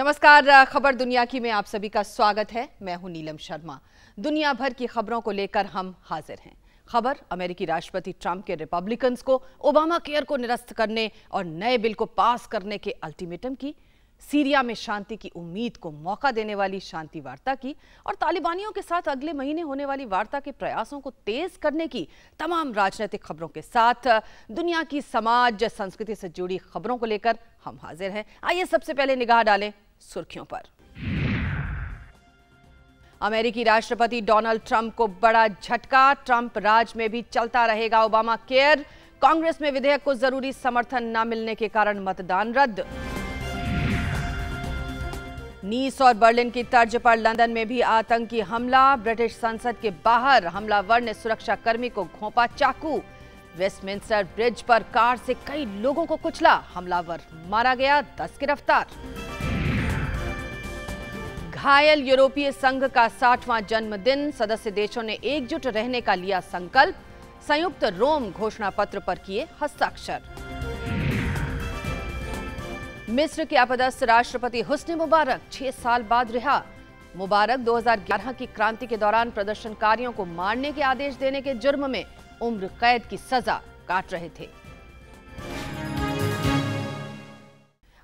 नमस्कार खबर दुनिया की में आप सभी का स्वागत है मैं हूं नीलम शर्मा दुनिया भर की खबरों को लेकर हम हाजिर हैं खबर अमेरिकी राष्ट्रपति ट्रंप के रिपब्लिकन्स को ओबामा केयर को निरस्त करने और नए बिल को पास करने के अल्टीमेटम की सीरिया में शांति की उम्मीद को मौका देने वाली शांति वार्ता की और तालिबानियों के साथ अगले महीने होने वाली वार्ता के प्रयासों को तेज करने की तमाम राजनीतिक खबरों के साथ दुनिया की समाज संस्कृति से जुड़ी खबरों को लेकर हम हाजिर हैं आइए सबसे पहले निगाह डालें सुर्खियों पर अमेरिकी राष्ट्रपति डोनाल्ड ट्रंप को बड़ा झटका ट्रंप राज में भी चलता रहेगा ओबामा केयर कांग्रेस में विधेयक को जरूरी समर्थन न मिलने के कारण मतदान रद्द नीस और बर्लिन की तर्ज पर लंदन में भी आतंकी हमला ब्रिटिश संसद के बाहर हमलावर ने सुरक्षाकर्मी को घोंपा चाकू वेस्टमिंस्टर ब्रिज पर कार से कई लोगों को कुचला हमलावर मारा गया दस गिरफ्तार घायल यूरोपीय संघ का साठवां जन्मदिन सदस्य देशों ने एकजुट रहने का लिया संकल्प संयुक्त रोम घोषणा पत्र पर किए हस्ताक्षर मिस्र के अपदस्थ राष्ट्रपति हुस्ने मुबारक छह साल बाद रिहा मुबारक 2011 की क्रांति के दौरान प्रदर्शनकारियों को मारने के आदेश देने के जुर्म में उम्र कैद की सजा काट रहे थे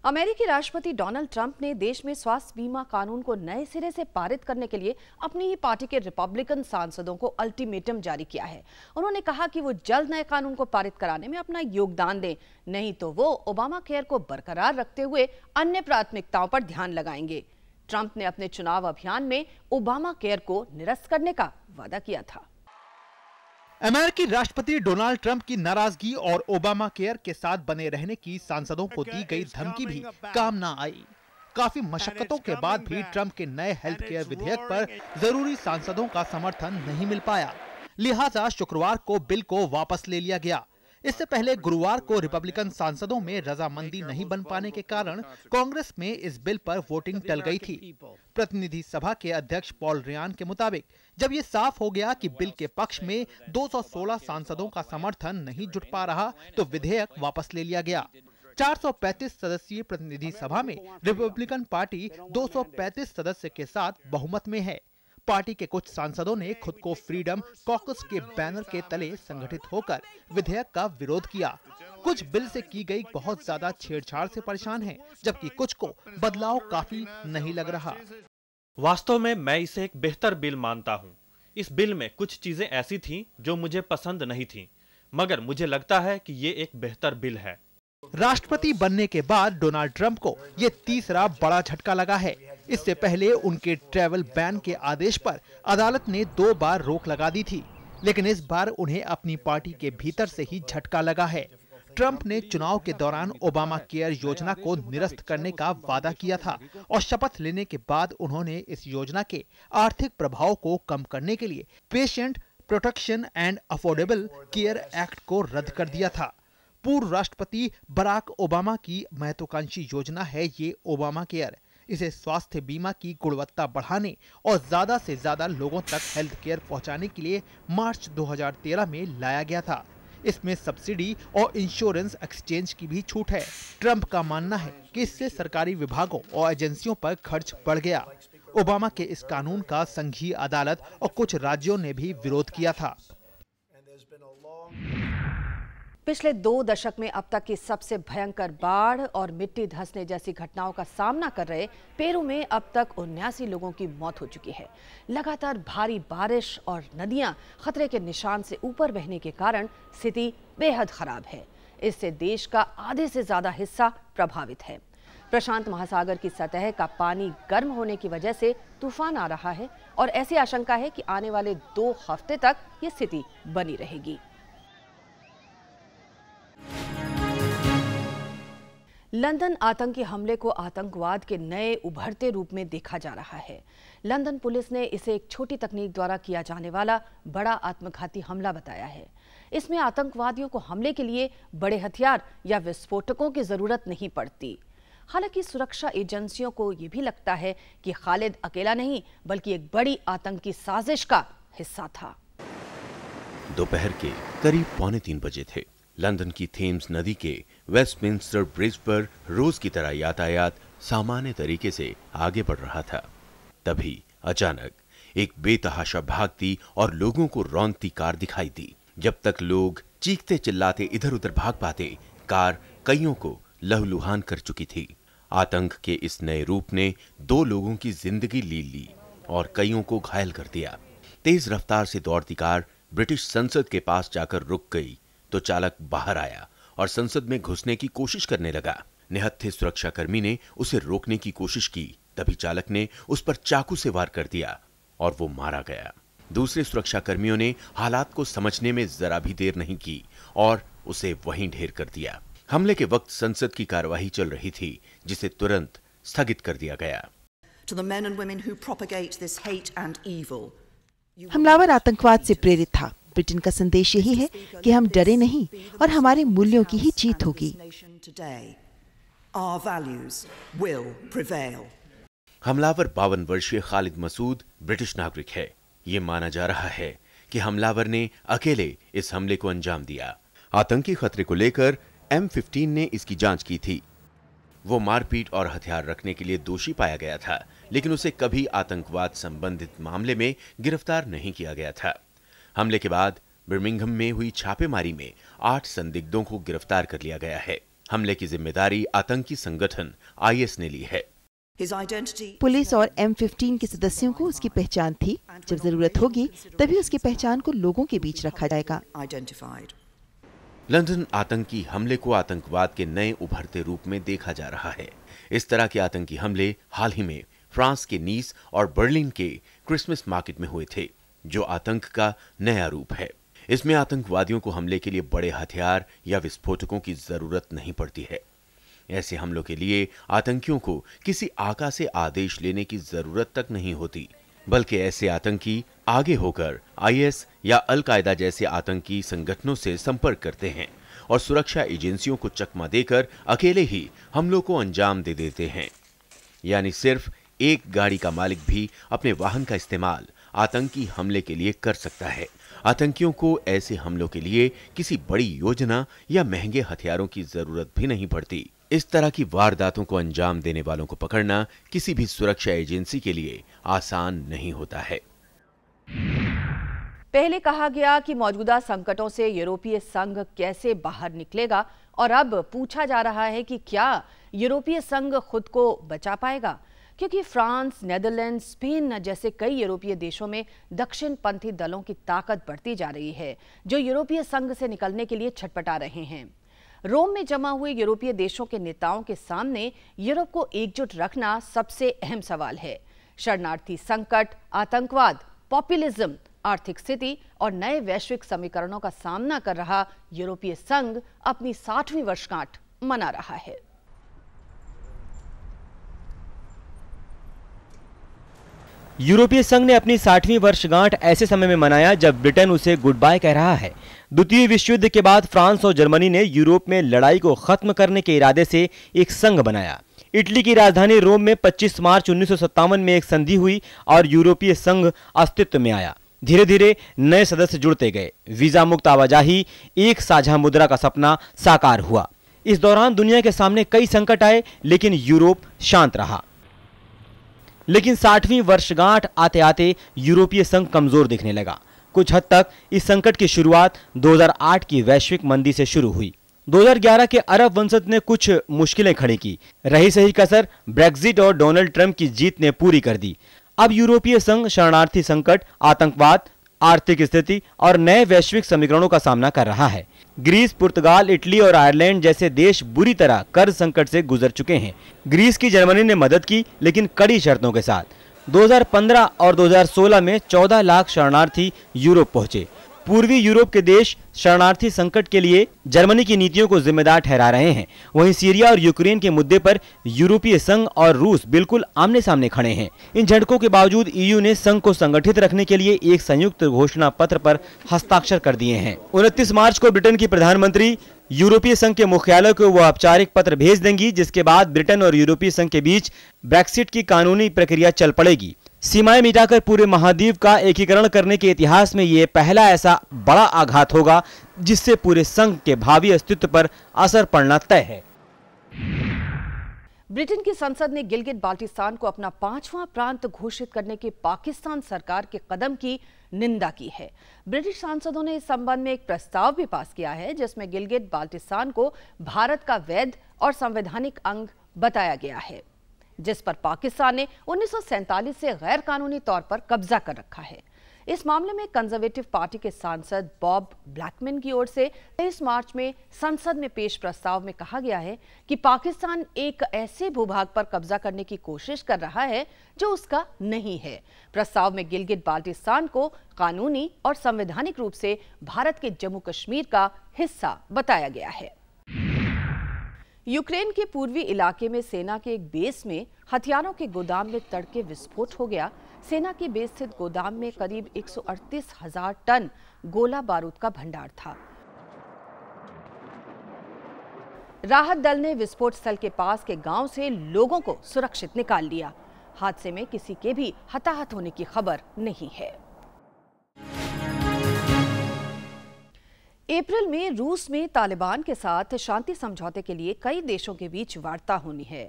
अमेरिकी राष्ट्रपति डोनाल्ड ट्रंप ने देश में स्वास्थ्य बीमा कानून को नए सिरे से पारित करने के लिए अपनी ही पार्टी के रिपब्लिकन सांसदों को अल्टीमेटम जारी किया है उन्होंने कहा कि वो जल्द नए कानून को पारित कराने में अपना योगदान दें नहीं तो वो ओबामा केयर को बरकरार रखते हुए अन्य प्राथमिकताओं पर ध्यान लगाएंगे ट्रंप ने अपने चुनाव अभियान में ओबामा केयर को निरस्त करने का वादा किया था अमेरिकी राष्ट्रपति डोनाल्ड ट्रंप की नाराजगी और ओबामा केयर के साथ बने रहने की सांसदों को दी गई धमकी भी काम न आई काफी मशक्कतों के बाद भी ट्रंप के नए हेल्थ केयर विधेयक पर जरूरी सांसदों का समर्थन नहीं मिल पाया लिहाजा शुक्रवार को बिल को वापस ले लिया गया इससे पहले गुरुवार को रिपब्लिकन सांसदों में रजामंदी नहीं बन पाने के कारण कांग्रेस में इस बिल पर वोटिंग टल गई थी प्रतिनिधि सभा के अध्यक्ष पॉल रियान के मुताबिक जब ये साफ हो गया कि बिल के पक्ष में 216 सांसदों का समर्थन नहीं जुट पा रहा तो विधेयक वापस ले लिया गया 435 सदस्यीय प्रतिनिधि सभा में रिपब्लिकन पार्टी 235 सदस्य के साथ बहुमत में है पार्टी के कुछ सांसदों ने खुद को फ्रीडम कॉकस के बैनर के तले संगठित होकर विधेयक का विरोध किया कुछ बिल से की गई बहुत ज्यादा छेड़छाड़ से परेशान हैं, जबकि कुछ को बदलाव काफी नहीं लग रहा वास्तव में मैं इसे एक बेहतर बिल मानता हूँ इस बिल में कुछ चीजें ऐसी थीं जो मुझे पसंद नहीं थीं, मगर मुझे लगता है कि ये एक बेहतर बिल है राष्ट्रपति बनने के बाद डोनाल्ड ट्रंप को ये तीसरा बड़ा झटका लगा है इससे पहले उनके ट्रैवल बैन के आदेश पर अदालत ने दो बार रोक लगा दी थी लेकिन इस बार उन्हें अपनी पार्टी के भीतर से ही झटका लगा है ट्रंप ने चुनाव के दौरान ओबामा केयर योजना को निरस्त करने का वादा किया था और शपथ लेने के बाद उन्होंने इस योजना के आर्थिक प्रभाव को कम करने के लिए patient protection and affordable care act को रद्द कर दिया था पूर्व राष्ट्रपति बराक ओबामा की महत्वाकांक्षी योजना है ये ओबामा केयर इसे स्वास्थ्य बीमा की गुणवत्ता बढ़ाने और ज्यादा से ज्यादा लोगों तक हेल्थ केयर पहुंचाने के लिए मार्च 2013 में लाया गया था इसमें सब्सिडी और इंश्योरेंस एक्सचेंज की भी छूट है ट्रंप का मानना है कि इससे सरकारी विभागों और एजेंसियों पर खर्च बढ़ गया ओबामा के इस कानून का संघीय अदालत और कुछ राज्यों ने भी विरोध किया था पिछले दो दशक में अब तक की सबसे भयंकर बाढ़ और मिट्टी धंसने जैसी घटनाओं का सामना कर रहे पेरू में अब तक उन्यासी लोगों की मौत हो चुकी है लगातार भारी बारिश और नदियां खतरे के निशान से ऊपर बहने के कारण स्थिति बेहद खराब है इससे देश का आधे से ज्यादा हिस्सा प्रभावित है प्रशांत महासागर की सतह का पानी गर्म होने की वजह से तूफान आ रहा है और ऐसी आशंका है कि आने वाले दो हफ्ते तक ये स्थिति बनी रहेगी लंदन आतंकी हमले को आतंकवाद के नए उभरते रूप में देखा जा रहा है लंदन पुलिस ने इसे एक छोटी तकनीक द्वारा किया जाने वाला बड़ा आत्मघाती हमला बताया है इसमें आतंकवादियों को हमले के लिए बड़े हथियार या विस्फोटकों की जरूरत नहीं पड़ती हालांकि सुरक्षा एजेंसियों को ये भी लगता है कि खालिद अकेला नहीं बल्कि एक बड़ी आतंकी साजिश का हिस्सा था दोपहर के करीब पौने तीन बजे थे लंदन की थेम्स नदी के वेस्टमिंस्टर ब्रिज पर रोज की तरह यातायात सामान्य तरीके से आगे बढ़ रहा था तभी अचानक एक बेतहाशा भागती और लोगों को रौनती कार दिखाई दी जब तक लोग चीखते चिल्लाते इधर उधर भाग पाते कार कईयों को लहूलुहान कर चुकी थी आतंक के इस नए रूप ने दो लोगों की जिंदगी ली ली और कईयों को घायल कर दिया तेज रफ्तार से दौड़ती कार ब्रिटिश संसद के पास जाकर रुक गई तो चालक बाहर आया और संसद में घुसने की कोशिश करने लगा निहत्थे सुरक्षाकर्मी ने उसे रोकने की कोशिश की तभी चालक ने उस पर चाकू से वार कर दिया और वो मारा गया दूसरे सुरक्षाकर्मियों ने हालात को समझने में जरा भी देर नहीं की और उसे वहीं ढेर कर दिया हमले के वक्त संसद की कार्यवाही चल रही थी जिसे तुरंत स्थगित कर दिया गया हमलावर आतंकवाद से प्रेरित था ब्रिटेन का संदेश यही है कि हम डरे नहीं और हमारे मूल्यों की ही जीत होगी हमलावर बावन वर्षीय खालिद मसूद ब्रिटिश नागरिक है ये माना जा रहा है कि हमलावर ने अकेले इस हमले को अंजाम दिया आतंकी खतरे को लेकर एम फिफ्टीन ने इसकी जांच की थी वो मारपीट और हथियार रखने के लिए दोषी पाया गया था लेकिन उसे कभी आतंकवाद संबंधित मामले में गिरफ्तार नहीं किया गया था हमले के बाद बर्मिंगहम में हुई छापेमारी में आठ संदिग्धों को गिरफ्तार कर लिया गया है हमले की जिम्मेदारी आतंकी संगठन आईएस ने ली है पुलिस और फिफ्टीन के सदस्यों को उसकी पहचान थी जब जरूरत होगी तभी उसकी पहचान को लोगों के बीच रखा जाएगा लंदन आतंकी हमले को आतंकवाद के नए उभरते रूप में देखा जा रहा है इस तरह के आतंकी हमले हाल ही में फ्रांस के नीस और बर्लिन के क्रिसमस मार्केट में हुए थे जो आतंक का नया रूप है इसमें आतंकवादियों को हमले के लिए बड़े हथियार या विस्फोटकों की जरूरत नहीं पड़ती है ऐसे हमलों के लिए आतंकियों को किसी आका से आदेश लेने की जरूरत तक नहीं होती बल्कि ऐसे आतंकी आगे होकर आईएस या अलकायदा जैसे आतंकी संगठनों से संपर्क करते हैं और सुरक्षा एजेंसियों को चकमा देकर अकेले ही हमलों को अंजाम दे देते हैं यानी सिर्फ एक गाड़ी का मालिक भी अपने वाहन का इस्तेमाल आतंकी हमले के लिए कर सकता है आतंकियों को ऐसे हमलों के लिए किसी बड़ी योजना या महंगे हथियारों की जरूरत भी नहीं पड़ती इस तरह की वारदातों को अंजाम देने वालों को पकड़ना किसी भी सुरक्षा एजेंसी के लिए आसान नहीं होता है पहले कहा गया कि मौजूदा संकटों से यूरोपीय संघ कैसे बाहर निकलेगा और अब पूछा जा रहा है कि क्या यूरोपीय संघ खुद को बचा पाएगा क्योंकि फ्रांस नेदरलैंड स्पेन जैसे कई यूरोपीय देशों में दक्षिण पंथी दलों की ताकत बढ़ती जा रही है जो यूरोपीय संघ से निकलने के लिए छटपटा रहे हैं रोम में जमा हुए यूरोपीय देशों के नेताओं के सामने यूरोप को एकजुट रखना सबसे अहम सवाल है शरणार्थी संकट आतंकवाद पॉपुलिज्म आर्थिक स्थिति और नए वैश्विक समीकरणों का सामना कर रहा यूरोपीय संघ अपनी साठवीं वर्षगांठ मना रहा है यूरोपीय संघ ने अपनी साठवीं वर्षगांठ ऐसे समय में मनाया जब ब्रिटेन उसे गुड बाय कह रहा है द्वितीय विश्व युद्ध के बाद फ्रांस और जर्मनी ने यूरोप में लड़ाई को खत्म करने के इरादे से एक संघ बनाया इटली की राजधानी रोम में 25 मार्च उन्नीस में एक संधि हुई और यूरोपीय संघ अस्तित्व में आया धीरे धीरे नए सदस्य जुड़ते गए वीजा मुक्त आवाजाही एक साझा मुद्रा का सपना साकार हुआ इस दौरान दुनिया के सामने कई संकट आए लेकिन यूरोप शांत रहा लेकिन साठवीं वर्षगांठ आते आते यूरोपीय संघ कमजोर दिखने लगा कुछ हद तक इस संकट की शुरुआत 2008 की वैश्विक मंदी से शुरू हुई 2011 के अरब वंशद ने कुछ मुश्किलें खड़ी की रही सही कसर ब्रेग्जिट और डोनाल्ड ट्रंप की जीत ने पूरी कर दी अब यूरोपीय संघ शरणार्थी संकट आतंकवाद आर्थिक स्थिति और नए वैश्विक समीकरणों का सामना कर रहा है ग्रीस पुर्तगाल इटली और आयरलैंड जैसे देश बुरी तरह कर्ज संकट से गुजर चुके हैं ग्रीस की जर्मनी ने मदद की लेकिन कड़ी शर्तों के साथ 2015 और 2016 में 14 लाख शरणार्थी यूरोप पहुंचे पूर्वी यूरोप के देश शरणार्थी संकट के लिए जर्मनी की नीतियों को जिम्मेदार ठहरा रहे हैं वहीं सीरिया और यूक्रेन के मुद्दे पर यूरोपीय संघ और रूस बिल्कुल आमने सामने खड़े हैं इन झटकों के बावजूद ईयू ने संघ को संगठित रखने के लिए एक संयुक्त घोषणा पत्र पर हस्ताक्षर कर दिए हैं उनतीस मार्च को ब्रिटेन की प्रधानमंत्री यूरोपीय संघ के मुख्यालय को वो औपचारिक पत्र भेज देंगी जिसके बाद ब्रिटेन और यूरोपीय संघ के बीच ब्रेक्सिट की कानूनी प्रक्रिया चल पड़ेगी सीमाएं मिटाकर पूरे महाद्वीप का एकीकरण करने के इतिहास में ये पहला ऐसा बड़ा आघात होगा जिससे पूरे संघ के भावी अस्तित्व पर असर पड़ना तय है ब्रिटेन की संसद ने गिलगित बाल्टिस्तान को अपना पांचवां प्रांत घोषित करने के पाकिस्तान सरकार के कदम की निंदा की है ब्रिटिश सांसदों ने इस संबंध में एक प्रस्ताव भी पास किया है जिसमें गिलगित बाल्टिस्तान को भारत का वैध और संवैधानिक अंग बताया गया है जिस पर पाकिस्तान ने उन्नीस से गैर कानूनी तौर पर कब्जा कर रखा है इस मामले में कंजर्वेटिव पार्टी के सांसद बॉब ब्लैकमैन की ओर से तेईस मार्च में संसद में पेश प्रस्ताव में कहा गया है कि पाकिस्तान एक ऐसे भूभाग पर कब्जा करने की कोशिश कर रहा है जो उसका नहीं है प्रस्ताव में गिलगित बाल्टिस्तान को कानूनी और संवैधानिक रूप से भारत के जम्मू कश्मीर का हिस्सा बताया गया है यूक्रेन के पूर्वी इलाके में सेना के एक बेस में हथियारों के गोदाम में तड़के विस्फोट हो गया सेना के बेस स्थित गोदाम में करीब एक हजार टन गोला बारूद का भंडार था राहत दल ने विस्फोट स्थल के पास के गांव से लोगों को सुरक्षित निकाल लिया हादसे में किसी के भी हताहत होने की खबर नहीं है अप्रैल में रूस में तालिबान के साथ शांति समझौते के लिए कई देशों के बीच वार्ता होनी है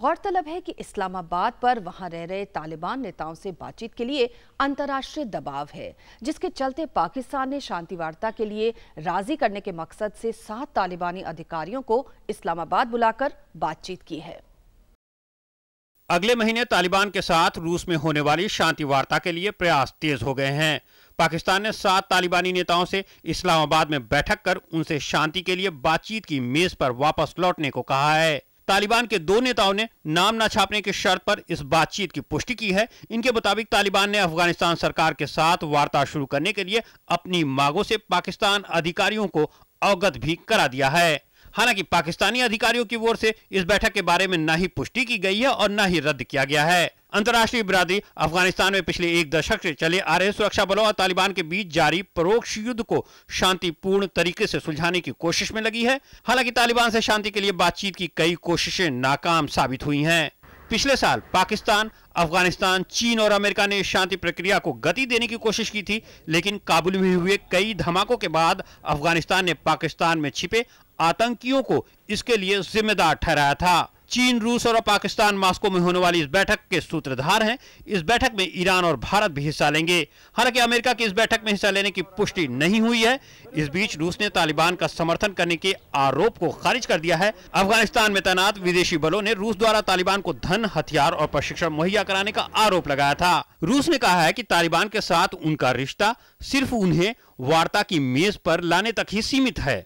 गौरतलब है कि इस्लामाबाद पर वहां रह रहे तालिबान नेताओं से बातचीत के लिए अंतर्राष्ट्रीय दबाव है जिसके चलते पाकिस्तान ने शांति वार्ता के लिए राजी करने के मकसद से सात तालिबानी अधिकारियों को इस्लामाबाद बुलाकर बातचीत की है अगले महीने तालिबान के साथ रूस में होने वाली शांति वार्ता के लिए प्रयास तेज हो गए हैं पाकिस्तान ने सात तालिबानी नेताओं से इस्लामाबाद में बैठक कर उनसे शांति के लिए बातचीत की मेज पर वापस लौटने को कहा है तालिबान के दो नेताओं ने नाम न छापने की शर्त पर इस बातचीत की पुष्टि की है इनके मुताबिक तालिबान ने अफगानिस्तान सरकार के साथ वार्ता शुरू करने के लिए अपनी मांगों से पाकिस्तान अधिकारियों को अवगत भी करा दिया है हालांकि पाकिस्तानी अधिकारियों की ओर से इस बैठक के बारे में न ही पुष्टि की गई है और न ही रद्द किया गया है अंतर्राष्ट्रीय बिरादरी अफगानिस्तान में पिछले एक दशक से चले आ रहे सुरक्षा बलों और तालिबान के बीच जारी परोक्ष युद्ध को शांतिपूर्ण तरीके से सुलझाने की कोशिश में लगी है हालांकि तालिबान से शांति के लिए बातचीत की कई कोशिशें नाकाम साबित हुई हैं पिछले साल पाकिस्तान अफगानिस्तान चीन और अमेरिका ने शांति प्रक्रिया को गति देने की कोशिश की थी लेकिन काबुल में हुए कई धमाकों के बाद अफगानिस्तान ने पाकिस्तान में छिपे आतंकियों को इसके लिए जिम्मेदार ठहराया था चीन रूस और पाकिस्तान मास्को में होने वाली इस बैठक के सूत्रधार हैं इस बैठक में ईरान और भारत भी हिस्सा लेंगे हालांकि अमेरिका की इस बैठक में हिस्सा लेने की पुष्टि नहीं हुई है इस बीच रूस ने तालिबान का समर्थन करने के आरोप को खारिज कर दिया है अफगानिस्तान में तैनात विदेशी बलों ने रूस द्वारा तालिबान को धन हथियार और प्रशिक्षण मुहैया कराने का आरोप लगाया था रूस ने कहा है की तालिबान के साथ उनका रिश्ता सिर्फ उन्हें वार्ता की मेज पर लाने तक ही सीमित है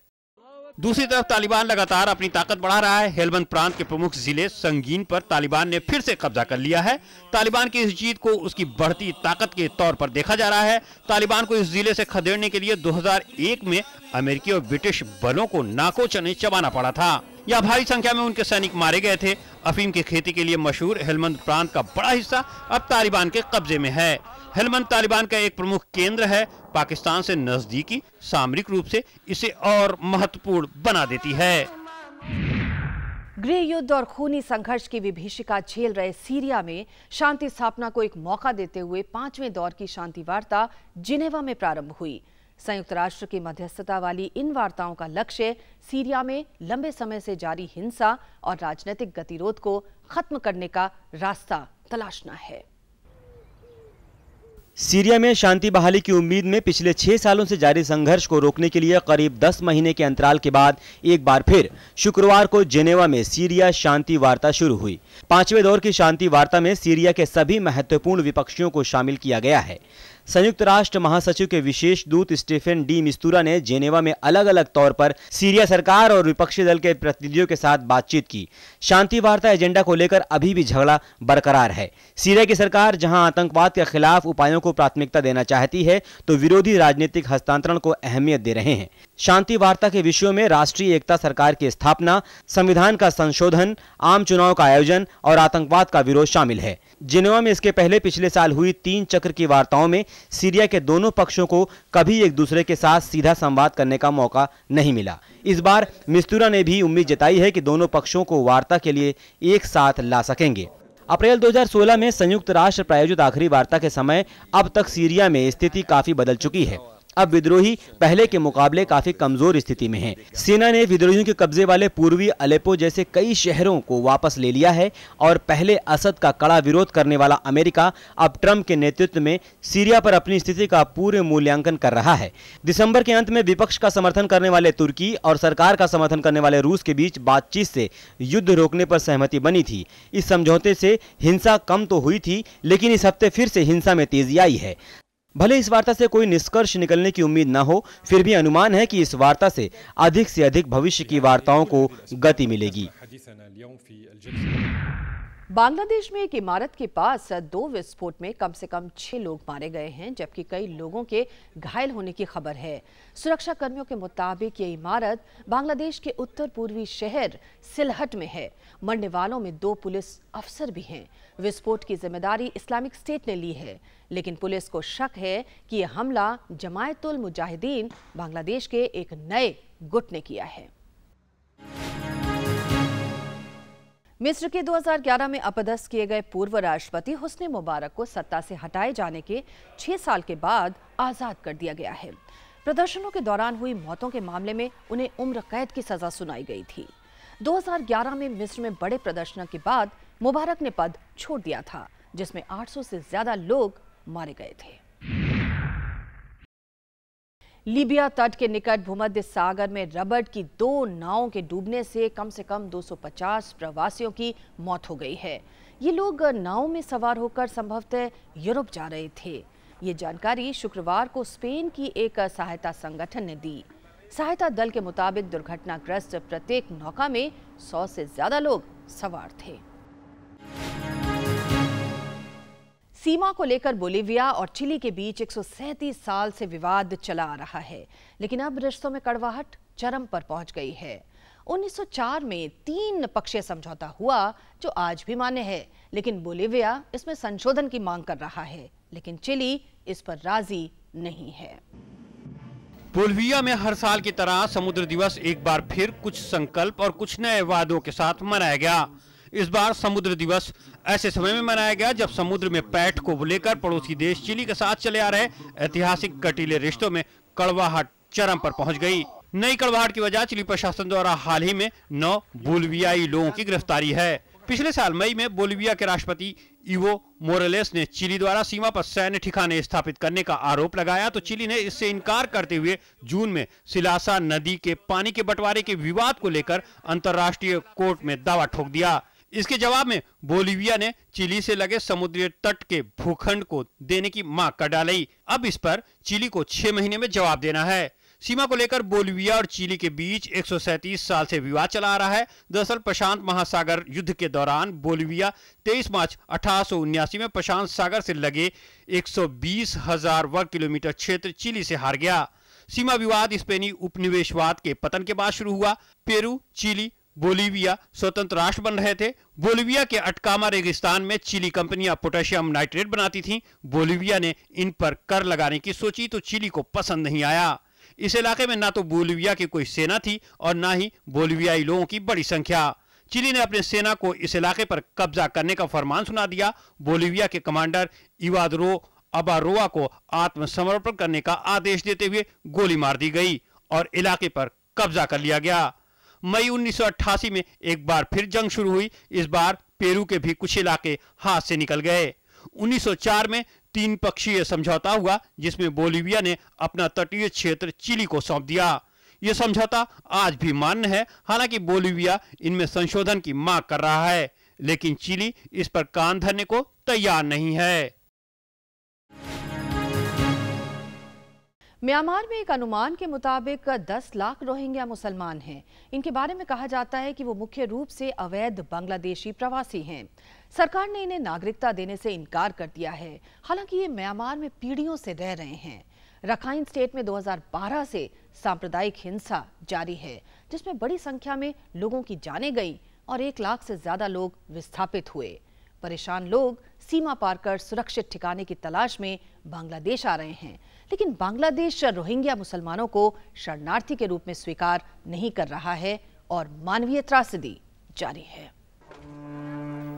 दूसरी तरफ तालिबान लगातार अपनी ताकत बढ़ा रहा है हेलबंद प्रांत के प्रमुख जिले संगीन पर तालिबान ने फिर से कब्जा कर लिया है तालिबान की इस जीत को उसकी बढ़ती ताकत के तौर पर देखा जा रहा है तालिबान को इस जिले से खदेड़ने के लिए 2001 में अमेरिकी और ब्रिटिश बलों को नाको चने चबाना पड़ा था यहाँ भारी संख्या में उनके सैनिक मारे गए थे अफीम की खेती के लिए मशहूर हेलमंद प्रांत का बड़ा हिस्सा अब तालिबान के कब्जे में है हेलमंद तालिबान का एक प्रमुख केंद्र है पाकिस्तान से नजदीकी सामरिक रूप से इसे और महत्वपूर्ण बना देती है गृह युद्ध और खूनी संघर्ष की विभीषिका झेल रहे सीरिया में शांति स्थापना को एक मौका देते हुए पांचवें दौर की शांति वार्ता जिनेवा में प्रारंभ हुई संयुक्त राष्ट्र की मध्यस्थता वाली इन वार्ताओं का लक्ष्य सीरिया में लंबे समय से जारी हिंसा और राजनीतिक गतिरोध को खत्म करने का रास्ता तलाशना है सीरिया में शांति बहाली की उम्मीद में पिछले छह सालों से जारी संघर्ष को रोकने के लिए करीब दस महीने के अंतराल के बाद एक बार फिर शुक्रवार को जेनेवा में सीरिया शांति वार्ता शुरू हुई पांचवें दौर की शांति वार्ता में सीरिया के सभी महत्वपूर्ण विपक्षियों को शामिल किया गया है संयुक्त राष्ट्र महासचिव के विशेष दूत स्टीफन डी मिस्तुरा ने जेनेवा में अलग अलग तौर पर सीरिया सरकार और विपक्षी दल के प्रतिनिधियों के साथ बातचीत की शांति वार्ता एजेंडा को लेकर अभी भी झगड़ा बरकरार है सीरिया की सरकार जहां आतंकवाद के खिलाफ उपायों को प्राथमिकता देना चाहती है तो विरोधी राजनीतिक हस्तांतरण को अहमियत दे रहे हैं शांति वार्ता के विषयों में राष्ट्रीय एकता सरकार की स्थापना संविधान का संशोधन आम चुनाव का आयोजन और आतंकवाद का विरोध शामिल है जिनेवा में इसके पहले पिछले साल हुई तीन चक्र की वार्ताओं में सीरिया के दोनों पक्षों को कभी एक दूसरे के साथ सीधा संवाद करने का मौका नहीं मिला इस बार मिस्तुरा ने भी उम्मीद जताई है कि दोनों पक्षों को वार्ता के लिए एक साथ ला सकेंगे अप्रैल 2016 में संयुक्त राष्ट्र प्रायोजित आखिरी वार्ता के समय अब तक सीरिया में स्थिति काफी बदल चुकी है अब विद्रोही पहले के मुकाबले काफी कमजोर स्थिति में हैं। सेना ने विद्रोहियों के कब्जे वाले पूर्वी अलेपो जैसे कई शहरों को वापस ले लिया है और पहले असद का कड़ा विरोध करने वाला अमेरिका अब ट्रंप के नेतृत्व में सीरिया पर अपनी स्थिति का पूरे मूल्यांकन कर रहा है दिसंबर के अंत में विपक्ष का समर्थन करने वाले तुर्की और सरकार का समर्थन करने वाले रूस के बीच बातचीत से युद्ध रोकने पर सहमति बनी थी इस समझौते से हिंसा कम तो हुई थी लेकिन इस हफ्ते फिर से हिंसा में तेजी आई है भले इस वार्ता से कोई निष्कर्ष निकलने की उम्मीद न हो फिर भी अनुमान है कि इस वार्ता से अधिक से अधिक भविष्य की वार्ताओं को गति मिलेगी बांग्लादेश में एक इमारत के पास दो विस्फोट में कम से कम छह लोग मारे गए हैं जबकि कई लोगों के घायल होने की खबर है सुरक्षा कर्मियों के मुताबिक ये इमारत बांग्लादेश के उत्तर पूर्वी शहर सिलहट में है मरने वालों में दो पुलिस अफसर भी हैं विस्फोट की जिम्मेदारी इस्लामिक स्टेट ने ली है लेकिन पुलिस को शक है कि यह हमला जमायतुल मुजाहिदीन बांग्लादेश के एक नए गुट ने किया है मिस्र के 2011 में अपदस्थ किए गए पूर्व राष्ट्रपति हुस्ने मुबारक को सत्ता से हटाए जाने के छह साल के बाद आज़ाद कर दिया गया है प्रदर्शनों के दौरान हुई मौतों के मामले में उन्हें उम्र कैद की सजा सुनाई गई थी 2011 में मिस्र में बड़े प्रदर्शनों के बाद मुबारक ने पद छोड़ दिया था जिसमें 800 से ज्यादा लोग मारे गए थे लीबिया तट के निकट भूमध्य सागर में रबड़ की दो नावों के डूबने से कम से कम 250 प्रवासियों की मौत हो गई है ये लोग नाव में सवार होकर संभवतः यूरोप जा रहे थे ये जानकारी शुक्रवार को स्पेन की एक सहायता संगठन ने दी सहायता दल के मुताबिक दुर्घटनाग्रस्त प्रत्येक नौका में सौ से ज्यादा लोग सवार थे सीमा को लेकर बोलीविया और चिली के बीच एक साल से विवाद चला आ रहा है लेकिन अब रिश्तों में कड़वाहट चरम पर पहुंच गई है 1904 में तीन पक्षीय समझौता हुआ जो आज भी मान्य है लेकिन बोलीविया इसमें संशोधन की मांग कर रहा है लेकिन चिली इस पर राजी नहीं है बोलविया में हर साल की तरह समुद्र दिवस एक बार फिर कुछ संकल्प और कुछ नए वादों के साथ मनाया गया इस बार समुद्र दिवस ऐसे समय में मनाया गया जब समुद्र में पैठ को लेकर पड़ोसी देश चिली के साथ चले आ रहे ऐतिहासिक कटीले रिश्तों में कड़वाहट चरम पर पहुंच गई नई कड़वाहट की वजह चिली प्रशासन द्वारा हाल ही में नौ बोलवियाई लोगों की गिरफ्तारी है पिछले साल मई में बोलिविया के राष्ट्रपति इवो मोरेलेस ने चिली द्वारा सीमा पर सैन्य ठिकाने स्थापित करने का आरोप लगाया तो चिली ने इससे इनकार करते हुए जून में सिलासा नदी के पानी के बंटवारे के विवाद को लेकर अंतर्राष्ट्रीय कोर्ट में दावा ठोक दिया इसके जवाब में बोलिविया ने चिली से लगे समुद्री तट के भूखंड को देने की मांग कर डाली अब इस पर चिली को छह महीने में जवाब देना है सीमा को लेकर बोलिविया और चिली के बीच एक साल से विवाद चला आ रहा है दरअसल प्रशांत महासागर युद्ध के दौरान बोलिविया 23 मार्च अठारह में प्रशांत सागर से लगे एक हजार वर्ग किलोमीटर क्षेत्र चिली से हार गया सीमा विवाद स्पेनी उपनिवेशवाद के पतन के बाद शुरू हुआ पेरू चिली बोलीविया स्वतंत्र राष्ट्र बन रहे थे बोलीविया के अटकामा रेगिस्तान में चिली कंपनियां पोटेशियम नाइट्रेट बनाती थीं बोलीविया ने इन पर कर लगाने की सोची तो चिली को पसंद नहीं आया इस इलाके में ना तो बोलीविया की कोई सेना थी और ना ही बोलीवियाई लोगों की बड़ी संख्या चिली ने अपने सेना को इस इलाके पर कब्जा करने का फरमान सुना दिया बोलीविया के कमांडर इवादरो अबारोआ को आत्मसमर्पण करने का आदेश देते हुए गोली मार दी गई और इलाके पर कब्जा कर लिया गया मई 1988 में एक बार फिर जंग शुरू हुई इस बार पेरू के भी कुछ इलाके हाथ से निकल गए 1904 में तीन पक्षीय समझौता हुआ जिसमें बोलिविया ने अपना तटीय क्षेत्र चिली को सौंप दिया यह समझौता आज भी मान्य है हालांकि बोलिविया इनमें संशोधन की मांग कर रहा है लेकिन चिली इस पर कान धरने को तैयार नहीं है म्यांमार में एक अनुमान के मुताबिक 10 लाख रोहिंग्या मुसलमान हैं इनके बारे में कहा जाता है कि वो मुख्य रूप से अवैध बांग्लादेशी प्रवासी हैं सरकार ने इन्हें नागरिकता देने से इनकार कर दिया है हालांकि ये म्यांमार में पीढ़ियों से रह रहे हैं रखाइन स्टेट में 2012 से सांप्रदायिक हिंसा जारी है जिसमें बड़ी संख्या में लोगों की जाने गई और एक लाख से ज्यादा लोग विस्थापित हुए परेशान लोग सीमा पार कर सुरक्षित ठिकाने की तलाश में बांग्लादेश आ रहे हैं लेकिन बांग्लादेश रोहिंग्या मुसलमानों को शरणार्थी के रूप में स्वीकार नहीं कर रहा है और मानवीय त्रासदी जारी है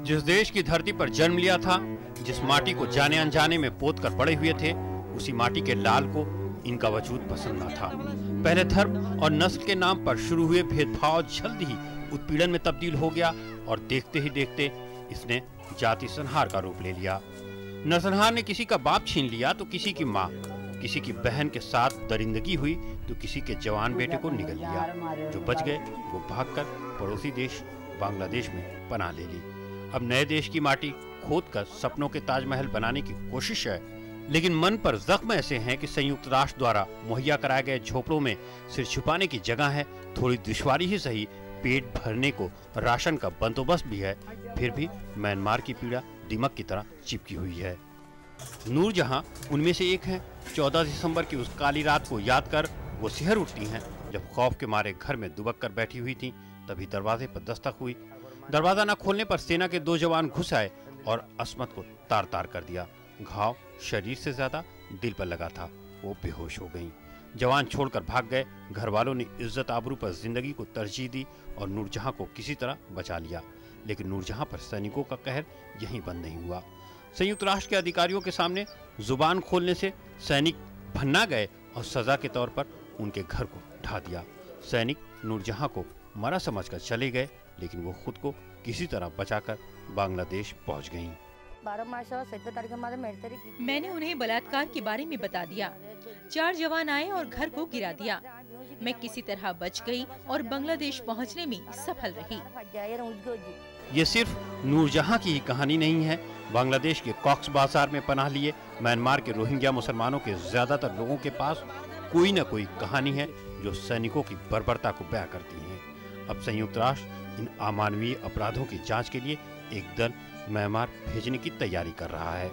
जिस देश की धरती पर जन्म लिया था जिस माटी को जाने अनजाने में पोत कर पड़े हुए थे उसी माटी के लाल को इनका वजूद पसंद ना था पहले धर्म और नस्ल के नाम पर शुरू हुए भेदभाव जल्द ही उत्पीड़न में तब्दील हो गया और देखते ही देखते इसने जाति संहार का रूप ले लिया नरसंहार ने किसी का बाप छीन लिया तो किसी की माँ किसी की बहन के साथ दरिंदगी हुई तो किसी के जवान बेटे को निगल लिया जो बच गए वो भागकर पड़ोसी देश बांग्लादेश में बना ले ली अब नए देश की माटी खोद कर सपनों के ताजमहल बनाने की कोशिश है लेकिन मन पर जख्म ऐसे हैं कि संयुक्त राष्ट्र द्वारा मुहैया कराए गए झोपड़ों में सिर छुपाने की जगह है थोड़ी दुश्वारी ही सही पेट भरने को राशन का बंदोबस्त भी है फिर भी म्यांमार की पीड़ा दिमक की तरह चिपकी हुई है नूर नूरजहां उनमें से एक है 14 दिसंबर की उस काली रात को याद कर वो सिहर उठती हैं जब खौफ के मारे घर में दुबक कर बैठी हुई थी तभी दरवाजे पर दस्तक हुई दरवाजा न खोलने पर सेना के दो जवान घुस आए और असमत को तार तार कर दिया घाव शरीर से ज्यादा दिल पर लगा था वो बेहोश हो गई जवान छोड़कर भाग गए घर वालों ने इज्जत आबरू पर जिंदगी को तरजीह दी और नूरजहां को किसी तरह बचा लिया लेकिन नूरजहां पर सैनिकों का कहर यहीं बंद नहीं हुआ संयुक्त राष्ट्र के अधिकारियों के सामने जुबान खोलने से सैनिक भन्ना गए और सजा के तौर पर उनके घर को ढा दिया सैनिक नूरजहां को मरा समझकर चले गए लेकिन वो खुद को किसी तरह बचाकर बांग्लादेश पहुंच गईं बारह मार्च और सत्रह तारीख हमारे मैरिटरी मैंने उन्हें बलात्कार के बारे में बता दिया चार जवान आए और घर को गिरा दिया मैं किसी तरह बच गई और बांग्लादेश पहुंचने में सफल रही ये सिर्फ नूरजहां की ही कहानी नहीं है बांग्लादेश के कॉक्स बाजार में पनाह लिए म्यांमार के रोहिंग्या मुसलमानों के ज्यादातर लोगों के पास कोई न कोई कहानी है जो सैनिकों की बर्बरता को बया करती है अब संयुक्त राष्ट्र इन अमानवीय अपराधों की जांच के लिए एक दल म्यांमार भेजने की तैयारी कर रहा है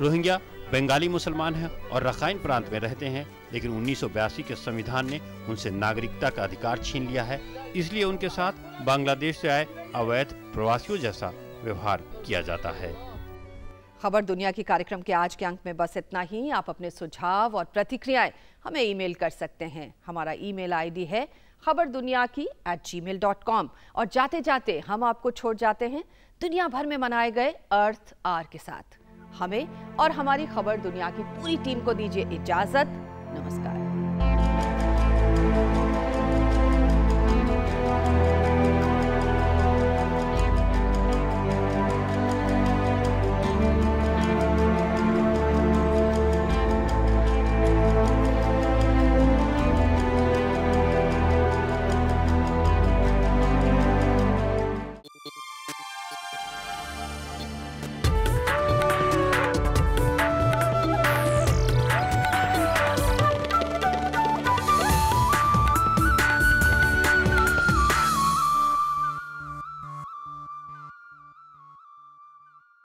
रोहिंग्या बंगाली मुसलमान हैं और रखाइन प्रांत में रहते हैं लेकिन उन्नीस के संविधान ने उनसे नागरिकता का अधिकार छीन लिया है इसलिए उनके साथ बांग्लादेश से आए अवैध प्रवासियों जैसा व्यवहार किया जाता है खबर दुनिया की कार्यक्रम के आज के अंक में बस इतना ही आप अपने सुझाव और प्रतिक्रियाएं हमें ईमेल कर सकते हैं हमारा ईमेल आईडी है खबर दुनिया की एट जी और जाते जाते हम आपको छोड़ जाते हैं दुनिया भर में मनाए गए अर्थ आर के साथ हमें और हमारी खबर दुनिया की पूरी टीम को दीजिए इजाजत नमस्कार